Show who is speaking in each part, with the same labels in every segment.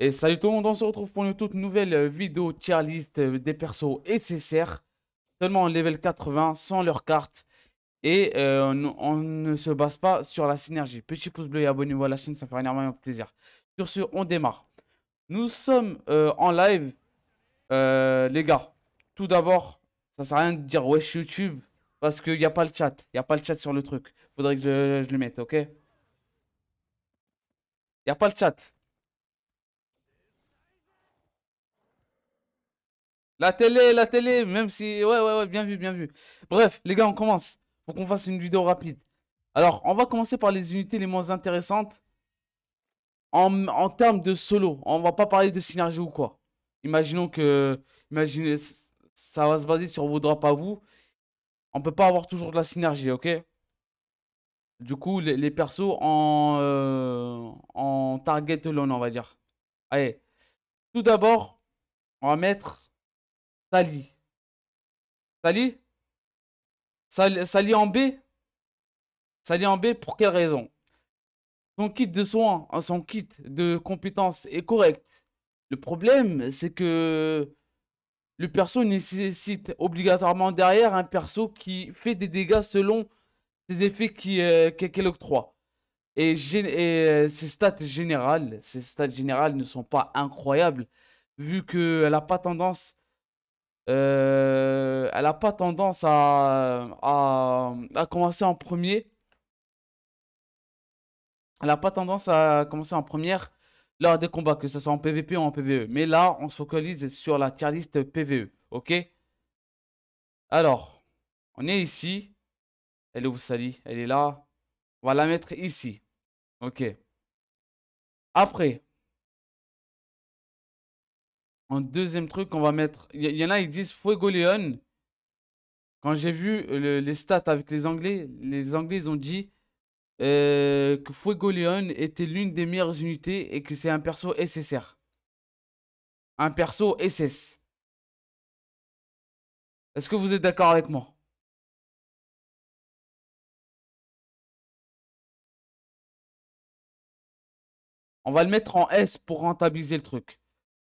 Speaker 1: Et salut tout le monde, on se retrouve pour une toute nouvelle euh, vidéo tier list euh, des persos SSR Seulement en level 80, sans leurs cartes Et euh, on, ne se base pas sur la synergie. Petit pouce bleu et abonnez-vous à la chaîne, ça fait énormément plaisir. Sur ce, on démarre. Nous sommes en live. les gars, tout d'abord, ça sert à rien de dire wesh YouTube. Parce qu'il n'y a pas le chat. Il n'y a pas le chat sur le truc. Faudrait que je, le mette, ok Il n'y a pas le chat. La télé, la télé, même si... Ouais, ouais, ouais, bien vu, bien vu. Bref, les gars, on commence. Faut qu'on fasse une vidéo rapide. Alors, on va commencer par les unités les moins intéressantes. En, termes de solo, on va pas parler de synergie ou quoi. Imaginons que... Imaginez, ça va se baser sur vos drops à vous. On peut pas avoir toujours de la synergie, ok Du coup, les, persos en, euh, en target alone, on va dire. Allez, tout d'abord, on va mettre Sali. Sali Sali en B Sali en B pour quelle raison Son kit de soins, hein, son kit de compétences est correct. Le problème, c'est que le perso nécessite obligatoirement derrière un perso qui fait des dégâts selon ses effets euh, qu'elle octroie. Et, et, ses euh, stats générales, ne sont pas incroyables vu qu'elle n'a pas tendance euh, elle n'a pas tendance à, à, commencer en premier. Elle n'a pas tendance à commencer en première lors des combats, que ce soit en PvP ou en PvE. Mais là, on se focalise sur la tier list PvE, ok Alors, on est ici. Elle est où, Sally Elle est là. On va la mettre ici. Ok. Après, en deuxième truc, on va mettre. Il y, en a, ils disent Fuego Leon. Quand j'ai vu euh, les stats avec les Anglais, les Anglais, ont dit euh, que Fuego Leon était l'une des meilleures unités et que c'est un perso SSR. Un perso SS.
Speaker 2: Est-ce que vous êtes d'accord avec moi
Speaker 1: On va le mettre en S pour rentabiliser le truc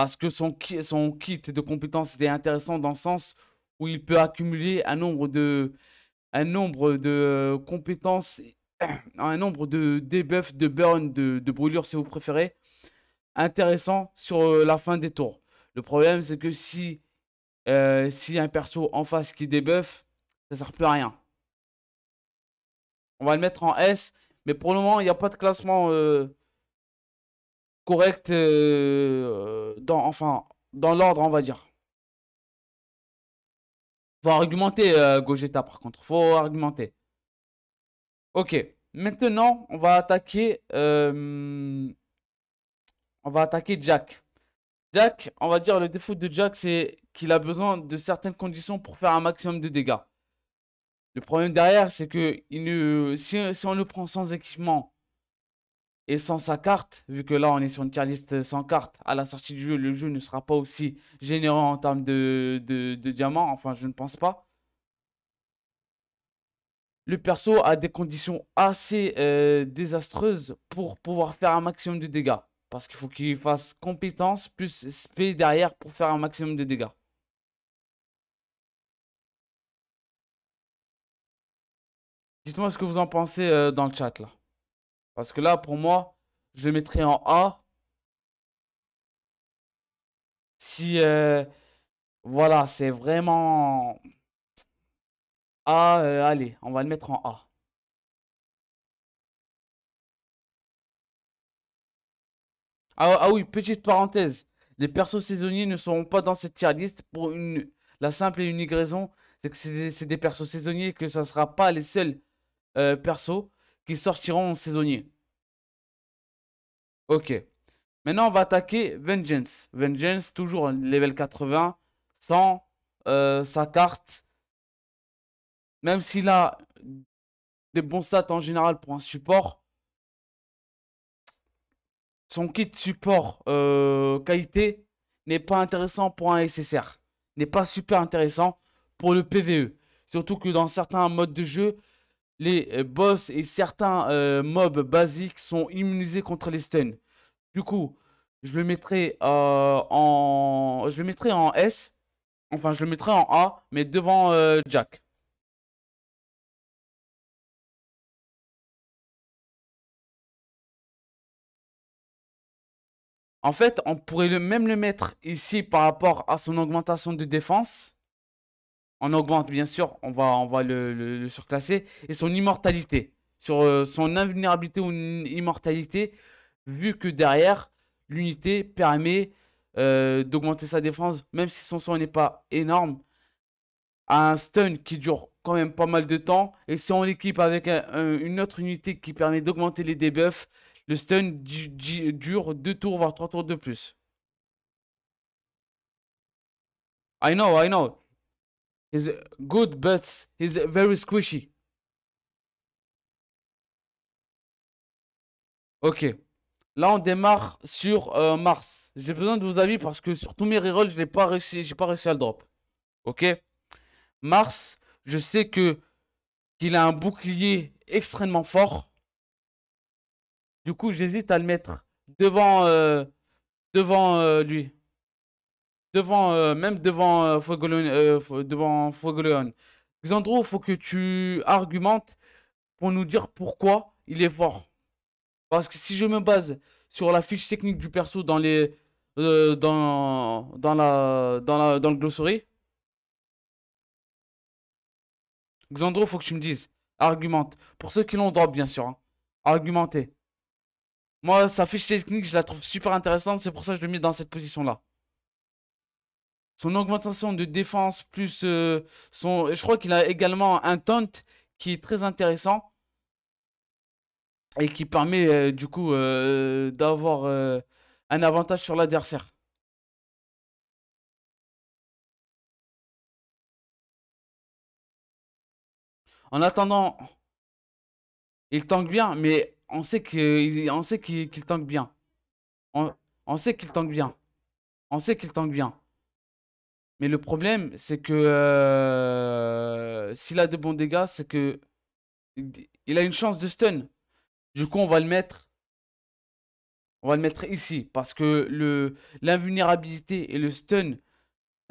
Speaker 1: parce que son, son kit de compétences est intéressant dans le sens où il peut accumuler un nombre de, un nombre de euh, compétences, un nombre de debuffs, de burn, de, brûlure brûlures si vous préférez, intéressant sur euh, la fin des tours. Le problème c'est que si, euh, si un perso en face qui débuffe, ça sert plus à rien. On va le mettre en S, mais pour le moment il n'y a pas de classement euh, correct euh, euh, dans, enfin, dans l'ordre, on va dire. Faut argumenter, euh, Gogeta, par contre. Faut argumenter. Ok. Maintenant, on va attaquer... Euh, on va attaquer Jack. Jack, on va dire, le défaut de Jack, c'est qu'il a besoin de certaines conditions pour faire un maximum de dégâts. Le problème derrière, c'est que il ne, si, si, on le prend sans équipement et sans sa carte, vu que là on est sur une tier list sans carte, à la sortie du jeu, le jeu ne sera pas aussi généreux en termes de, de, diamants, enfin je ne pense pas. Le perso a des conditions assez euh, désastreuses pour pouvoir faire un maximum de dégâts. Parce qu'il faut qu'il fasse compétence plus spé derrière pour faire un maximum de dégâts. Dites-moi ce que vous en pensez euh, dans le chat là. Parce que là, pour moi, je le mettrais en A. Si, euh, voilà, c'est vraiment... Ah, allez, on va le mettre en A. Ah, ah, oui, petite parenthèse. Les persos saisonniers ne seront pas dans cette tier list pour une, la simple et unique raison, c'est que c'est des, persos saisonniers que ce ne sera pas les seuls euh, persos sortiront saisonnier. Ok. Maintenant, on va attaquer Vengeance. Vengeance, toujours level 80, sans euh, sa carte. Même s'il a des bons stats en général pour un support, son kit support euh, qualité n'est pas intéressant pour un SSR. N'est pas super intéressant pour le PVE. Surtout que dans certains modes de jeu, les euh, boss et certains euh, mobs basiques sont immunisés contre les stuns. Du coup, je le mettrai euh, en je le mettrai en S. Enfin, je le mettrai en A, mais devant Jack. En fait, on pourrait même le mettre ici par rapport à son augmentation de défense on augmente bien sûr, on va, on va le, surclasser, et son immortalité, sur euh, son invulnérabilité ou immortalité, vu que derrière, l'unité permet euh, d'augmenter sa défense, même si son son n'est pas énorme, à un stun qui dure quand même pas mal de temps, et si on l'équipe avec une autre unité qui permet d'augmenter les debuffs, le stun dure deux tours, voire trois tours de plus. I know, I know. He's good, but he's very squishy. Ok. Là, on démarre sur euh, Mars. J'ai besoin de vos avis parce que sur tous mes rerolls, je n'ai pas réussi, j'ai pas réussi à le drop. Ok. Mars, je sais que qu'il a un bouclier extrêmement fort. Du coup, j'hésite à le mettre devant euh, devant euh, lui devant, euh, même devant euh, euh devant Xandro, faut que tu argumentes pour nous dire pourquoi il est fort. Parce que si je me base sur la fiche technique du perso dans les euh, dans, dans la dans la dans le glossary, Xandro, faut que tu me dises, argumente. Pour ceux qui l'ont droit, bien sûr, hein. argumenter. Moi, sa fiche technique, je la trouve super intéressante, c'est pour ça que je le mets dans cette position là son augmentation de défense, plus euh, son. Je crois qu'il a également un taunt qui est très intéressant. Et qui permet euh, du coup euh, d'avoir un avantage sur l'adversaire. En attendant, il tank bien, mais on sait qu'il sait tank bien. On, on sait qu'il tank bien. On sait qu'il tank bien. Mais le problème, c'est que euh, s'il a de bons dégâts, c'est que il a une chance de stun. Du coup, on va le mettre. On va le mettre ici. Parce que l'invulnérabilité et le stun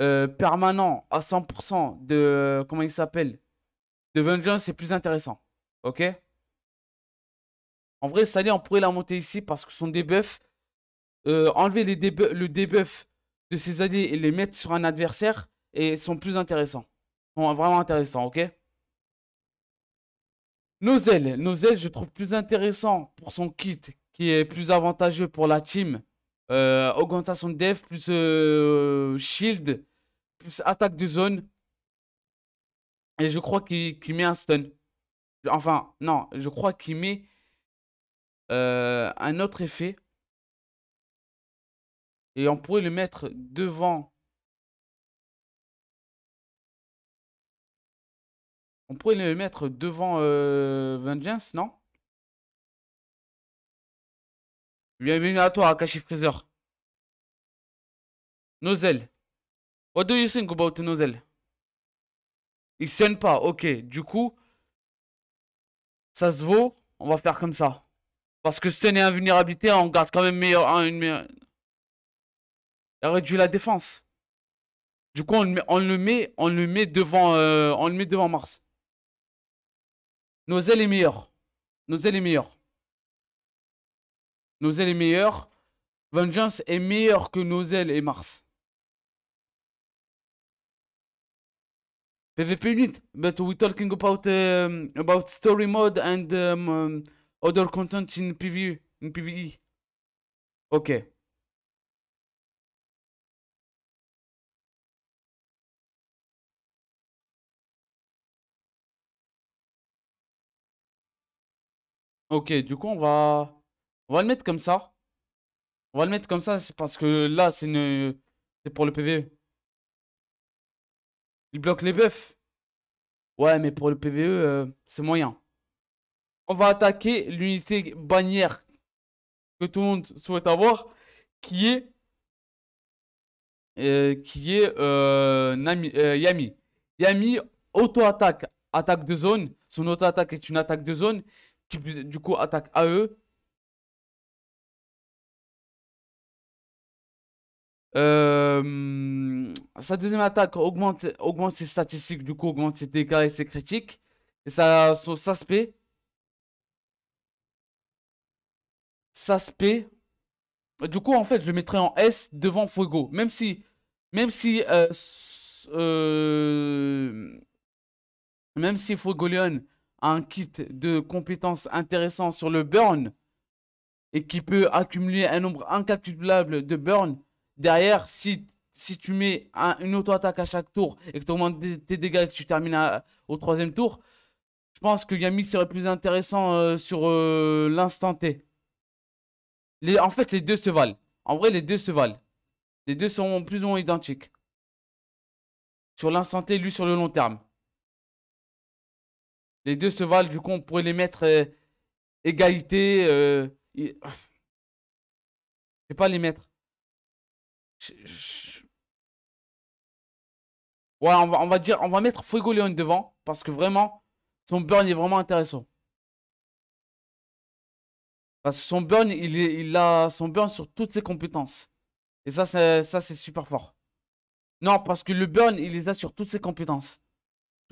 Speaker 1: euh, permanent à 100% de. Comment il s'appelle De Vengeance, c'est plus intéressant. Ok En vrai, Sally, on pourrait la monter ici parce que son debuff. Euh, enlever les le debuff de ces alliés et les mettre sur un adversaire et sont plus intéressants. Sont vraiment intéressants, ok nos ailes, nos ailes, je trouve plus intéressant pour son kit qui est plus avantageux pour la team. Euh, augmentation de def, plus euh, shield, plus attaque de zone. Et je crois qu'il met un stun. Enfin, non, je crois qu'il met euh, un autre effet. Et on pourrait le mettre devant. On pourrait le mettre devant euh, Vengeance, non
Speaker 2: Bienvenue à toi, Akashi Freezer.
Speaker 1: Nozel. What do you think about Nozel? Il sonne pas, ok. Du coup, ça se vaut. On va faire comme ça. Parce que stun et invulnérabilité, on garde quand même meilleur, une meilleure... Il a réduit la défense. Du coup, on le met, on le met, on le met devant, euh, on le met devant Mars. Nozel est meilleur. Nozel est meilleur. Nozel est meilleur. Vengeance est meilleur que ailes et Mars. PvP unit, but we talking about um, about story mode and um, um other content in PvE in PvE. Okay. Ok, du coup, on va... On va le mettre comme ça. On va le mettre comme ça, c'est parce que là, c'est une... C'est pour le PVE. Il bloque les buffs. Ouais, mais pour le PVE, euh, c'est moyen. On va attaquer l'unité bannière que tout le monde souhaite avoir, qui est... Euh, qui est euh, Yami. Yami auto-attaque, attaque de zone. Son auto-attaque est une attaque de zone, du coup attaque AE. eux euh, sa deuxième attaque augmente, augmente ses statistiques, du coup augmente ses dégâts et ses critiques. Et ça, son se Saspé. Du coup, en fait, je mettrai en S devant Fuego. Même si. Même si. Euh, euh, même si Fuego Leon un kit de compétences intéressant sur le burn et qui peut accumuler un nombre incalculable de burn. Derrière, si, tu mets une auto-attaque à chaque tour et que tu augmentes tes dégâts et que tu termines au troisième tour, je pense que Yami serait plus intéressant euh, sur euh, l'instant T. en fait, les deux se valent. En vrai, les deux se valent. Les deux sont plus ou moins identiques. Sur l'instant T, lui sur le long terme. Les deux se valent, du coup, on pourrait les mettre euh, égalité. Euh, je ne Je pas les mettre. Ouais, on va, on va dire, on va mettre Fuego Leon devant, parce que vraiment, son burn est vraiment intéressant. Parce que son burn, il, il a son burn sur toutes ses compétences. Et ça, ça c'est super fort. Non, parce que le burn, il les a sur toutes ses compétences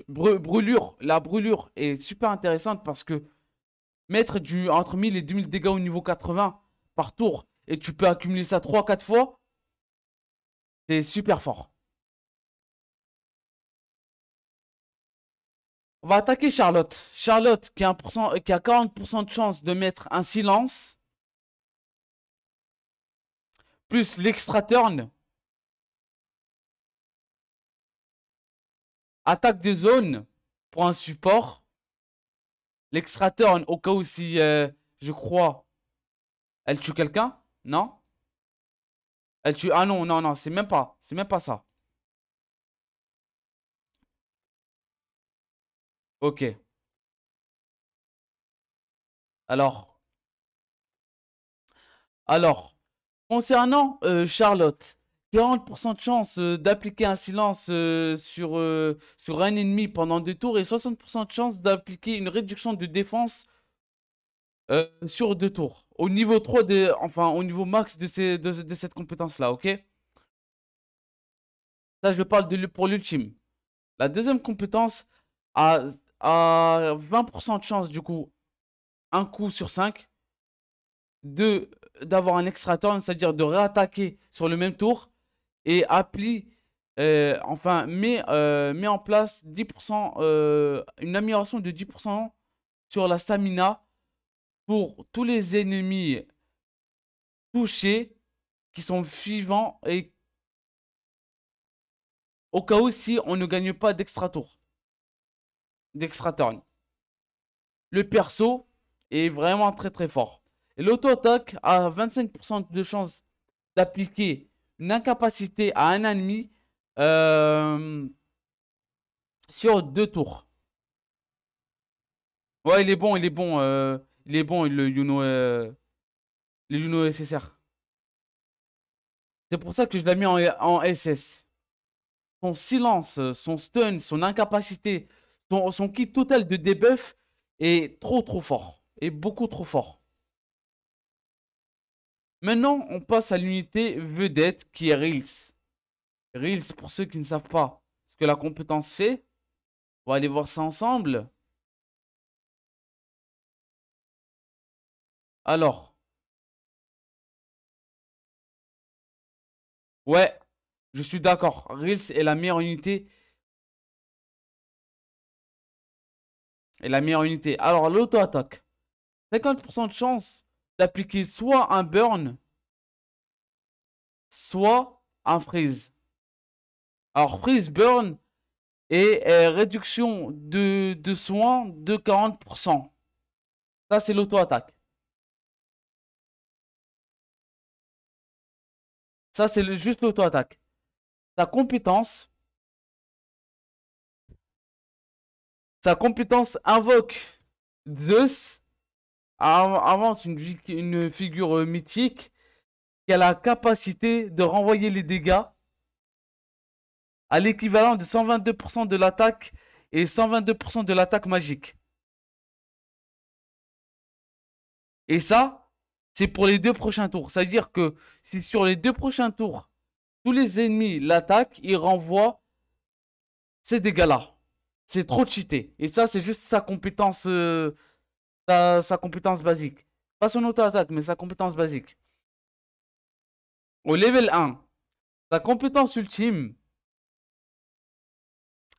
Speaker 1: brûlure, la brûlure est super intéressante parce que mettre du, entre 1000 et 2000 dégâts au niveau 80 par tour et tu peux accumuler ça 3-4 fois, c'est super fort. On va attaquer Charlotte. Charlotte qui a, qui a 40% de chance de mettre un silence. Plus l'extra turn Attaque de zone pour un support. L'extracteur, au cas où si, euh, je crois, elle tue quelqu'un. Non Elle tue... Ah non, non, non, c'est même pas. C'est même pas ça. Ok. Alors... Alors, concernant euh, Charlotte, 40% de chance euh, d'appliquer un silence euh, sur, euh, sur un ennemi pendant deux tours et 60% de chance d'appliquer une réduction de défense sur deux tours. Au niveau 3, de, enfin au niveau max de, ces, de, cette compétence-là, ok Ça, je parle de, pour l'ultime. La deuxième compétence a, a 20% de chance, du coup, un coup sur 5 d'avoir un extra turn, c'est-à-dire de réattaquer sur le même tour et appli euh, enfin, met, euh, met, en place 10%, euh, une amélioration de 10% sur la stamina pour tous les ennemis touchés qui sont vivants et au cas où si on ne gagne pas d'extra tour, d'extra turn. Le perso est vraiment très très fort. L'auto-attaque a 25% de chance d'appliquer incapacité à un ennemi euh, sur deux tours. Ouais, il est bon, il est bon. Euh, il est bon, le Yuno, euh, le Yuno SSR. C'est pour ça que je l'ai mis en, SS. Son silence, son stun, son incapacité, son, kit total de debuff est trop trop fort. et beaucoup trop fort. Maintenant, on passe à l'unité vedette qui est Reels. Reels, pour ceux qui ne savent pas ce que la compétence fait, on va aller voir ça ensemble.
Speaker 2: Alors. Ouais, je suis d'accord. Reels est la meilleure unité. Est la meilleure unité. Alors, l'auto-attaque.
Speaker 1: 50% de chance d'appliquer soit un burn, soit un freeze. Alors freeze burn et euh, réduction de, de soins de 40%. Ça c'est
Speaker 2: l'auto-attaque. Ça c'est juste l'auto-attaque. Sa compétence.
Speaker 1: Sa compétence invoque Zeus avance une, figure euh, mythique qui a la capacité de renvoyer les dégâts à l'équivalent de 122% de l'attaque et 122% de l'attaque magique. Et ça, c'est pour les deux prochains tours. cest veut dire que si sur les deux prochains tours, tous les ennemis l'attaquent, ils renvoient ces dégâts-là. C'est trop cheaté. Et ça, c'est juste sa compétence, euh, sa, compétence basique. Pas son auto-attaque, mais sa compétence basique. Au level 1, sa compétence ultime.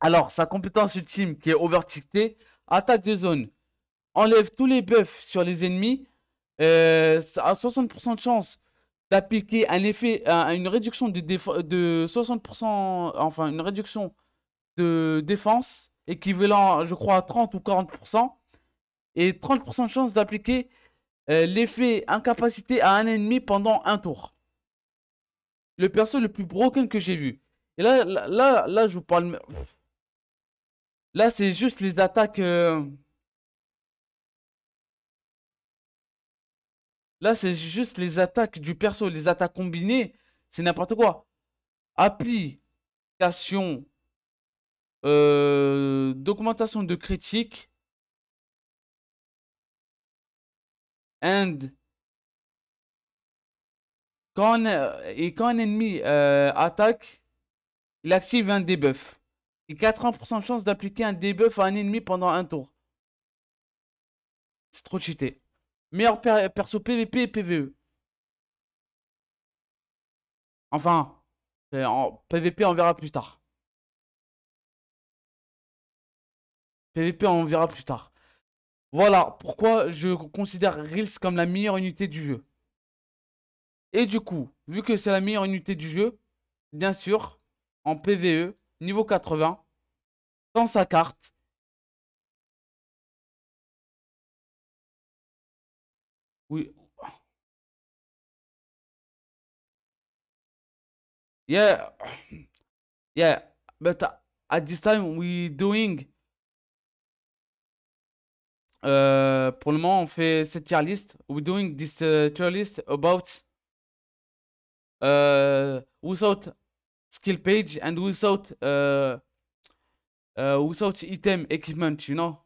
Speaker 1: Alors, sa compétence ultime qui est overtictée, attaque de zone. Enlève tous les buffs sur les ennemis. Euh, 60% de chance d'appliquer un effet, à une réduction de, de 60%, enfin une réduction de défense équivalent, je crois, à 30 ou 40% et 30% de chance d'appliquer euh, l'effet incapacité à un ennemi pendant un tour. Le perso le plus broken que j'ai vu. Et là, là, là, je vous parle... Là, c'est juste les attaques... Euh, là, c'est juste les attaques du perso, les attaques combinées. C'est n'importe quoi. Application euh, documentation de critique and quand, euh, et quand un ennemi euh, attaque, il active un debuff. Et 80% de chance d'appliquer un debuff à un ennemi pendant un tour. C'est trop cheaté. Meilleur perso PVP et PVE. Enfin, PVP on verra plus tard. PVP on verra plus tard. Voilà pourquoi je considère Reels comme la meilleure unité du jeu. Et du coup, vu que c'est la meilleure unité du jeu, bien sûr, en PVE, niveau 80,
Speaker 2: dans sa carte, Oui.
Speaker 1: Yeah. Yeah. But uh, at this time we doing euh, pour le moment, on fait cette tier list. We're doing this euh, tier list about uh, without skill page and without euh, without item equipment, you know.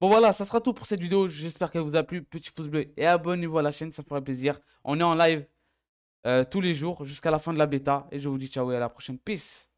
Speaker 1: Bon voilà, ça sera tout pour cette vidéo. J'espère qu'elle vous a plu. Petit pouce bleu et abonnez-vous à la chaîne, ça ferait plaisir. On est en live tous les jours jusqu'à la fin de la bêta et je vous dis ciao et à la prochaine. Peace.